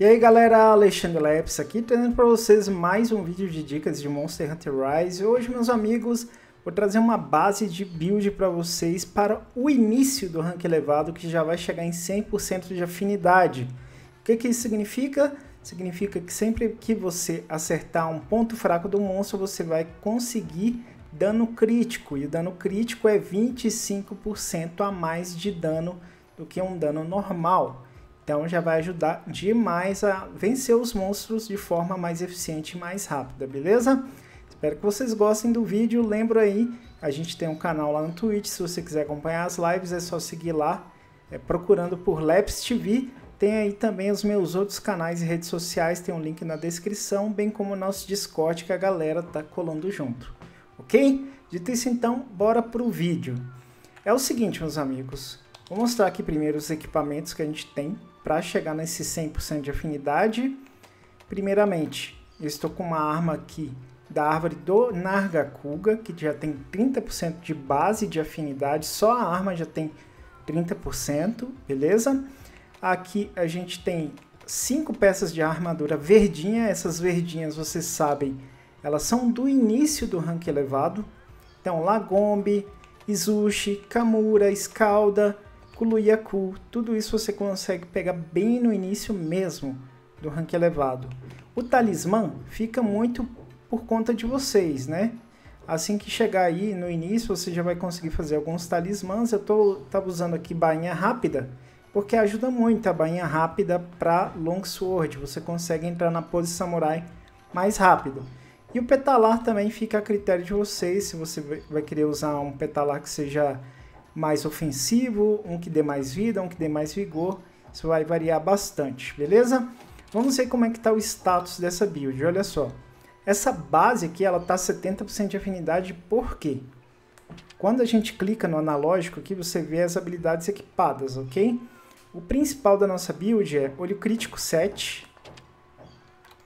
E aí galera, Alexandre Leps aqui, trazendo para vocês mais um vídeo de dicas de Monster Hunter Rise. Hoje, meus amigos, vou trazer uma base de build para vocês para o início do rank elevado, que já vai chegar em 100% de afinidade. O que, que isso significa? Significa que sempre que você acertar um ponto fraco do monstro, você vai conseguir dano crítico, e o dano crítico é 25% a mais de dano do que um dano normal. Então já vai ajudar demais a vencer os monstros de forma mais eficiente e mais rápida, beleza? Espero que vocês gostem do vídeo. Lembro aí, a gente tem um canal lá no Twitch, se você quiser acompanhar as lives é só seguir lá, é, procurando por Laps TV. Tem aí também os meus outros canais e redes sociais, tem um link na descrição, bem como o nosso Discord que a galera tá colando junto, ok? Dito isso então, bora pro vídeo. É o seguinte, meus amigos, vou mostrar aqui primeiro os equipamentos que a gente tem, para chegar nesse 100% de afinidade, primeiramente, eu estou com uma arma aqui da árvore do Nargacuga, que já tem 30% de base de afinidade, só a arma já tem 30%, beleza? Aqui a gente tem cinco peças de armadura verdinha, essas verdinhas vocês sabem, elas são do início do rank elevado, então Lagombe, Izushi, Kamura, Escalda, Kulu Yaku, tudo isso você consegue pegar bem no início mesmo do rank elevado. O talismã fica muito por conta de vocês, né? Assim que chegar aí no início, você já vai conseguir fazer alguns talismãs. Eu tô tava usando aqui bainha rápida, porque ajuda muito a bainha rápida para longsword. Você consegue entrar na pose samurai mais rápido. E o petalar também fica a critério de vocês, se você vai querer usar um petalar que seja mais ofensivo, um que dê mais vida, um que dê mais vigor. Isso vai variar bastante, beleza? Vamos ver como é que está o status dessa build, olha só. Essa base aqui, ela tá 70% de afinidade, por quê? Quando a gente clica no analógico aqui, você vê as habilidades equipadas, ok? O principal da nossa build é olho crítico 7.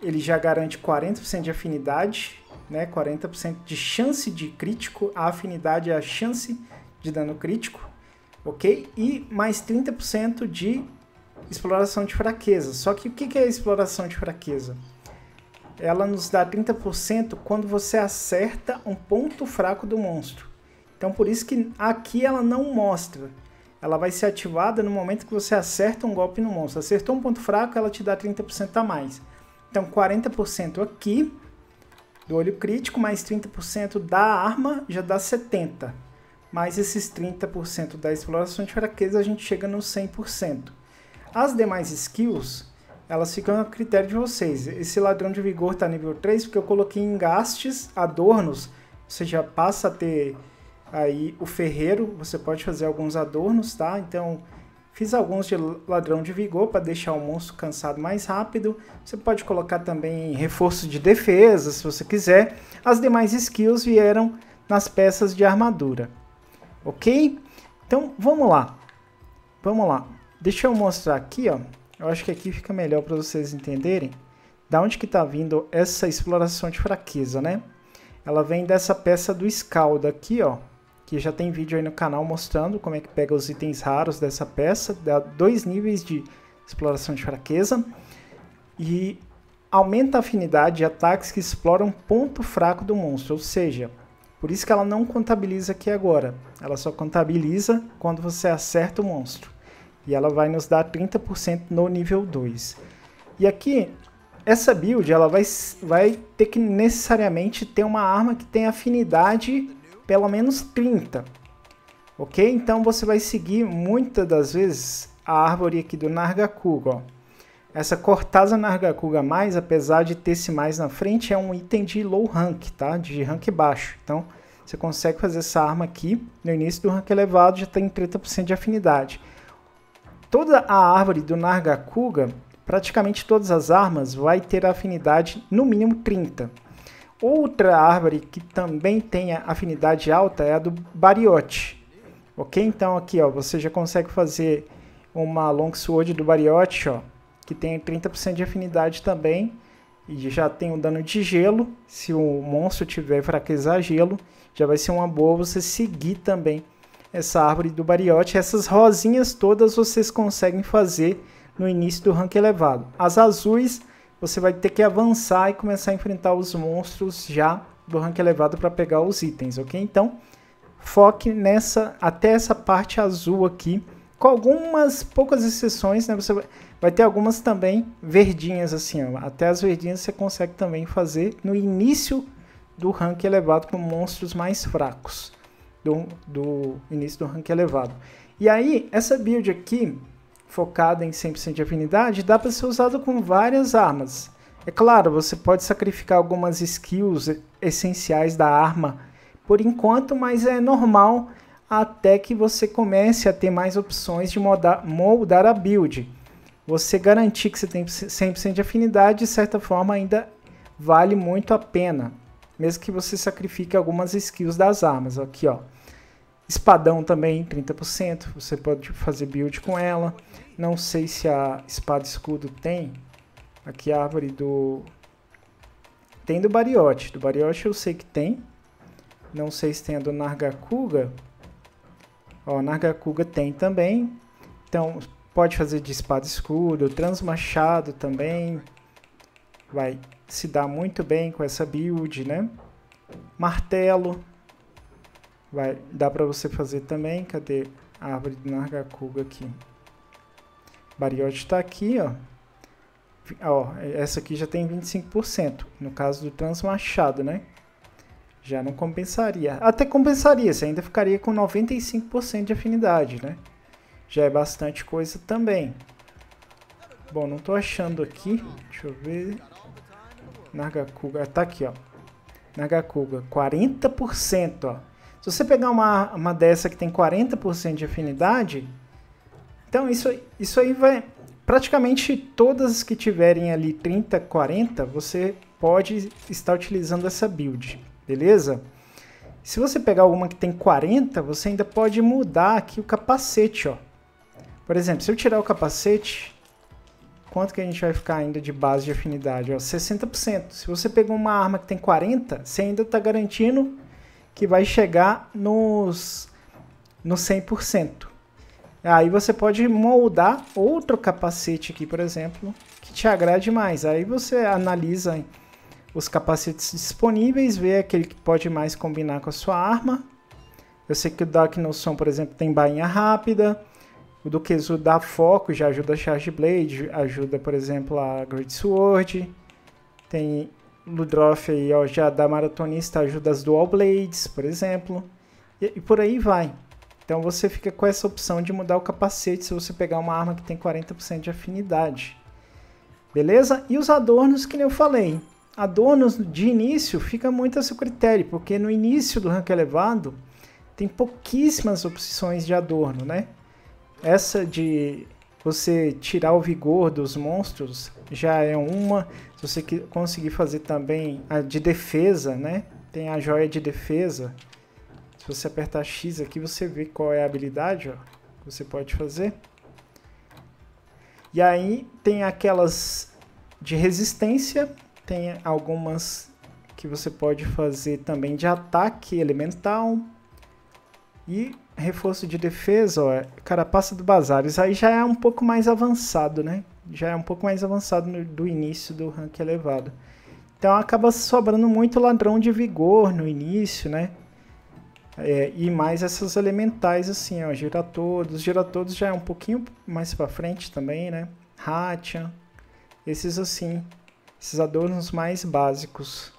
Ele já garante 40% de afinidade, né? 40% de chance de crítico. A afinidade é a chance de dano crítico, ok? E mais 30% de exploração de fraqueza. Só que o que é exploração de fraqueza? Ela nos dá 30% quando você acerta um ponto fraco do monstro. Então por isso que aqui ela não mostra. Ela vai ser ativada no momento que você acerta um golpe no monstro. Acertou um ponto fraco, ela te dá 30% a mais. Então 40% aqui do olho crítico, mais 30% da arma, já dá 70% mais esses 30% da exploração de fraqueza, a gente chega no 100%. As demais skills, elas ficam a critério de vocês. Esse ladrão de vigor está nível 3, porque eu coloquei engastes, adornos, você já passa a ter aí o ferreiro, você pode fazer alguns adornos, tá? Então, fiz alguns de ladrão de vigor para deixar o monstro cansado mais rápido. Você pode colocar também reforço de defesa, se você quiser. As demais skills vieram nas peças de armadura ok? Então vamos lá, vamos lá. Deixa eu mostrar aqui, ó. Eu acho que aqui fica melhor para vocês entenderem da onde que está vindo essa exploração de fraqueza, né? Ela vem dessa peça do Scald aqui, ó, que já tem vídeo aí no canal mostrando como é que pega os itens raros dessa peça, dá dois níveis de exploração de fraqueza e aumenta a afinidade de ataques que exploram ponto fraco do monstro, ou seja, por isso que ela não contabiliza aqui agora. Ela só contabiliza quando você acerta o monstro. E ela vai nos dar 30% no nível 2. E aqui, essa build, ela vai, vai ter que necessariamente ter uma arma que tem afinidade pelo menos 30. Ok? Então você vai seguir muitas das vezes a árvore aqui do Nargacuga, ó. Essa cortaza Nargacuga+, mais, apesar de ter esse mais na frente, é um item de low rank, tá? De rank baixo. Então, você consegue fazer essa arma aqui no início do rank elevado, já tem 30% de afinidade. Toda a árvore do Nargacuga, praticamente todas as armas, vai ter afinidade no mínimo 30. Outra árvore que também tem afinidade alta é a do Bariote. Ok? Então aqui, ó, você já consegue fazer uma Longsword do Bariote, ó que tem 30% de afinidade também, e já tem o um dano de gelo. Se o monstro tiver fraqueza a gelo, já vai ser uma boa você seguir também essa árvore do bariote. Essas rosinhas todas vocês conseguem fazer no início do rank elevado. As azuis você vai ter que avançar e começar a enfrentar os monstros já do rank elevado para pegar os itens, ok? Então, foque nessa até essa parte azul aqui com algumas poucas exceções, né? Você vai ter algumas também verdinhas, assim, ó. até as verdinhas você consegue também fazer no início do rank elevado com monstros mais fracos do, do início do rank elevado. E aí, essa build aqui, focada em 100% de afinidade, dá para ser usada com várias armas. É claro, você pode sacrificar algumas skills essenciais da arma por enquanto, mas é normal até que você comece a ter mais opções de moldar, moldar a build. Você garantir que você tem 100% de afinidade, de certa forma, ainda vale muito a pena, mesmo que você sacrifique algumas skills das armas. Aqui, ó. Espadão também, 30%, você pode fazer build com ela. Não sei se a espada escudo tem. Aqui a árvore do... Tem do Bariote. Do Bariote eu sei que tem. Não sei se tem a do Nargacuga. Ó, Nargacuga tem também. Então, pode fazer de espada escudo, transmachado também. Vai se dar muito bem com essa build, né? Martelo. Vai, dá para você fazer também. Cadê a árvore do Nargacuga aqui? Bariote está aqui, ó. ó. Essa aqui já tem 25%, no caso do transmachado, né? Já não compensaria. Até compensaria, você ainda ficaria com 95% de afinidade, né? Já é bastante coisa também. Bom, não tô achando aqui. Deixa eu ver. Nagakuga, tá aqui, ó. Nagakuga, 40%, ó. Se você pegar uma, uma dessa que tem 40% de afinidade, então isso, isso aí vai... Praticamente todas que tiverem ali 30, 40, você pode estar utilizando essa build beleza? Se você pegar alguma que tem 40, você ainda pode mudar aqui o capacete, ó. Por exemplo, se eu tirar o capacete, quanto que a gente vai ficar ainda de base de afinidade? Ó, 60%. Se você pegou uma arma que tem 40, você ainda está garantindo que vai chegar nos, nos 100%. Aí você pode moldar outro capacete aqui, por exemplo, que te agrade mais. Aí você analisa os capacetes disponíveis, ver aquele que pode mais combinar com a sua arma. Eu sei que o da Akinoson, por exemplo, tem bainha rápida. O do Kezu dá foco, já ajuda a Charge Blade, ajuda, por exemplo, a Great Sword. Tem Ludroff aí, ó, já da Maratonista, ajuda as Dual Blades, por exemplo. E, e, por aí vai. Então você fica com essa opção de mudar o capacete se você pegar uma arma que tem 40% de afinidade. Beleza? E os adornos que eu falei a de início fica muito a seu critério, porque no início do rank elevado tem pouquíssimas opções de adorno, né? Essa de você tirar o vigor dos monstros já é uma. Se você conseguir fazer também a de defesa, né? Tem a joia de defesa. Se você apertar X aqui, você vê qual é a habilidade ó, que você pode fazer. E aí tem aquelas de resistência, tem algumas que você pode fazer também de ataque elemental. E reforço de defesa, ó, é carapaça do Isso Aí já é um pouco mais avançado, né? Já é um pouco mais avançado no, do início do rank elevado. Então acaba sobrando muito ladrão de vigor no início, né? É, e mais essas elementais assim, ó, gira todos já é um pouquinho mais para frente também, né? Hatchan. Esses assim, esses adornos mais básicos.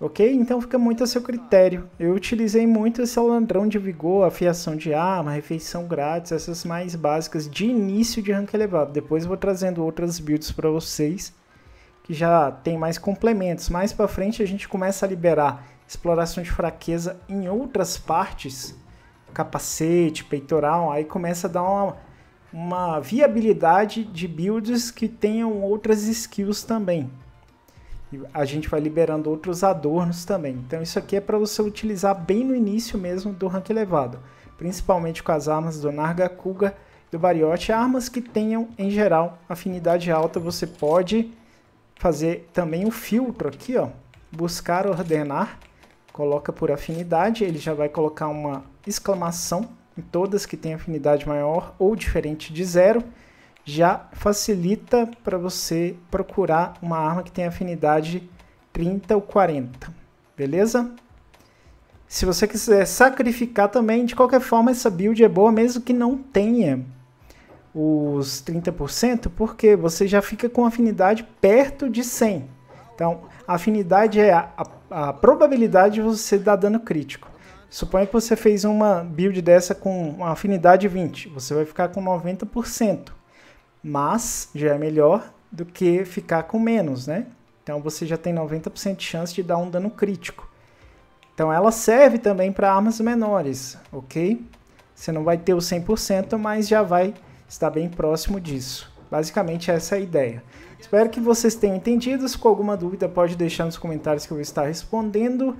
Ok? Então fica muito a seu critério. Eu utilizei muito esse alandrão de vigor, afiação de arma, refeição grátis, essas mais básicas de início de rank elevado. Depois vou trazendo outras builds para vocês que já tem mais complementos. Mais para frente a gente começa a liberar exploração de fraqueza em outras partes, capacete, peitoral, aí começa a dar uma uma viabilidade de builds que tenham outras skills também. E a gente vai liberando outros adornos também. Então isso aqui é para você utilizar bem no início mesmo do rank elevado, principalmente com as armas do Narga Kuga do Bariote, armas que tenham em geral afinidade alta, você pode fazer também o um filtro aqui, ó, buscar ordenar, coloca por afinidade, ele já vai colocar uma exclamação em todas que tem afinidade maior ou diferente de zero, já facilita para você procurar uma arma que tem afinidade 30 ou 40, beleza? Se você quiser sacrificar também, de qualquer forma essa build é boa mesmo que não tenha os 30%, porque você já fica com afinidade perto de 100. Então, a afinidade é a, a, a probabilidade de você dar dano crítico. Suponha que você fez uma build dessa com uma afinidade 20, você vai ficar com 90%, mas já é melhor do que ficar com menos, né? Então você já tem 90% de chance de dar um dano crítico. Então ela serve também para armas menores, ok? Você não vai ter o 100%, mas já vai estar bem próximo disso. Basicamente essa é a ideia. Espero que vocês tenham entendido. Se com alguma dúvida pode deixar nos comentários que eu vou estar respondendo.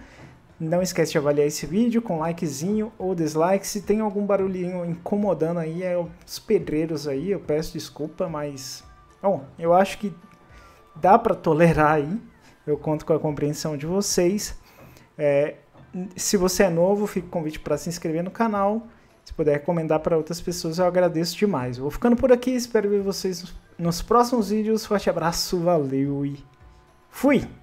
Não esquece de avaliar esse vídeo com likezinho ou dislike. Se tem algum barulhinho incomodando aí, é os pedreiros aí, eu peço desculpa, mas... Bom, eu acho que dá para tolerar aí. Eu conto com a compreensão de vocês. É, se você é novo, fica o convite para se inscrever no canal. Se puder recomendar para outras pessoas, eu agradeço demais. Vou ficando por aqui, espero ver vocês nos próximos vídeos. Forte abraço, valeu e fui!